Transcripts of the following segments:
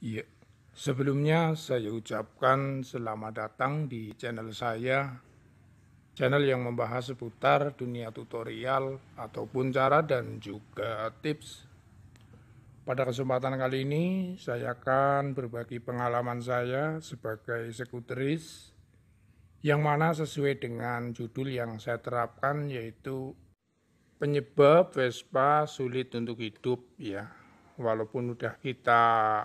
Iya. Sebelumnya saya ucapkan selamat datang di channel saya, channel yang membahas seputar dunia tutorial ataupun cara dan juga tips. Pada kesempatan kali ini saya akan berbagi pengalaman saya sebagai sekuteris yang mana sesuai dengan judul yang saya terapkan yaitu penyebab Vespa sulit untuk hidup ya. Walaupun udah kita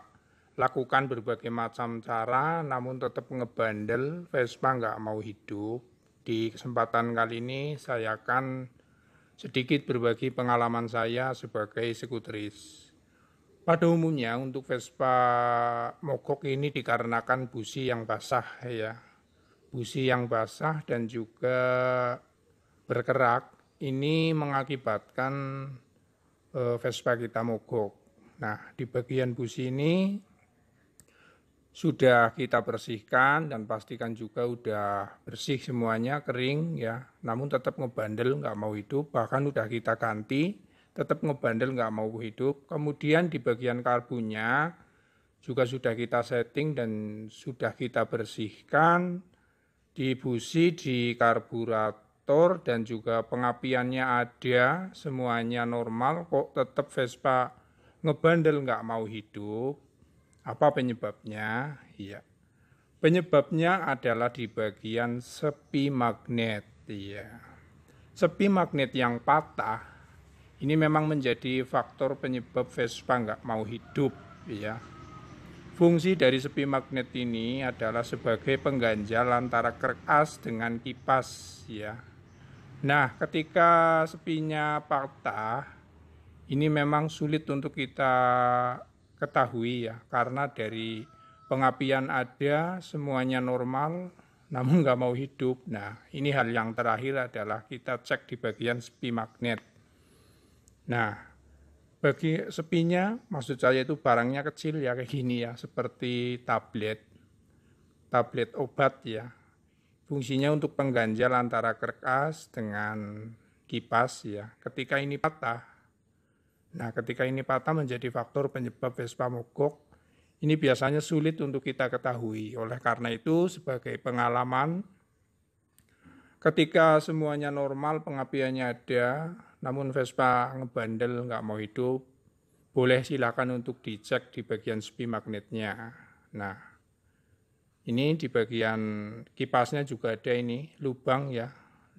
lakukan berbagai macam cara namun tetap ngebandel Vespa nggak mau hidup di kesempatan kali ini saya akan sedikit berbagi pengalaman saya sebagai sekutris. pada umumnya untuk Vespa mogok ini dikarenakan busi yang basah ya busi yang basah dan juga berkerak ini mengakibatkan eh, Vespa kita mogok nah di bagian busi ini sudah kita bersihkan dan pastikan juga udah bersih semuanya kering ya namun tetap ngebandel nggak mau hidup bahkan udah kita ganti tetap ngebandel nggak mau hidup kemudian di bagian karbunya juga sudah kita setting dan sudah kita bersihkan di busi di karburator dan juga pengapiannya ada semuanya normal kok tetap Vespa ngebandel nggak mau hidup apa penyebabnya? Iya. Penyebabnya adalah di bagian sepi magnet, iya. Sepi magnet yang patah ini memang menjadi faktor penyebab Vespa nggak mau hidup, ya. Fungsi dari sepi magnet ini adalah sebagai pengganjal antara kerkas dengan kipas, ya. Nah, ketika sepinya patah, ini memang sulit untuk kita ketahui ya karena dari pengapian ada semuanya normal namun nggak mau hidup nah ini hal yang terakhir adalah kita cek di bagian sepi magnet nah bagi sepinya maksud saya itu barangnya kecil ya kayak gini ya seperti tablet tablet obat ya fungsinya untuk pengganjal antara kertas dengan kipas ya ketika ini patah Nah, ketika ini patah menjadi faktor penyebab Vespa mogok, ini biasanya sulit untuk kita ketahui. Oleh karena itu, sebagai pengalaman, ketika semuanya normal, pengapiannya ada, namun Vespa ngebandel, nggak mau hidup, boleh silakan untuk dicek di bagian spi magnetnya. Nah, ini di bagian kipasnya juga ada ini, lubang ya,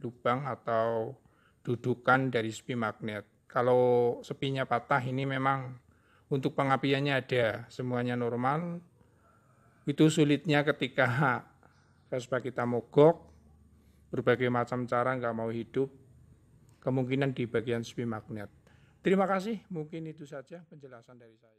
lubang atau dudukan dari spi magnet. Kalau sepinya patah ini memang untuk pengapiannya ada, semuanya normal. Itu sulitnya ketika Vespa kita mogok, berbagai macam cara nggak mau hidup, kemungkinan di bagian spi magnet. Terima kasih, mungkin itu saja penjelasan dari saya.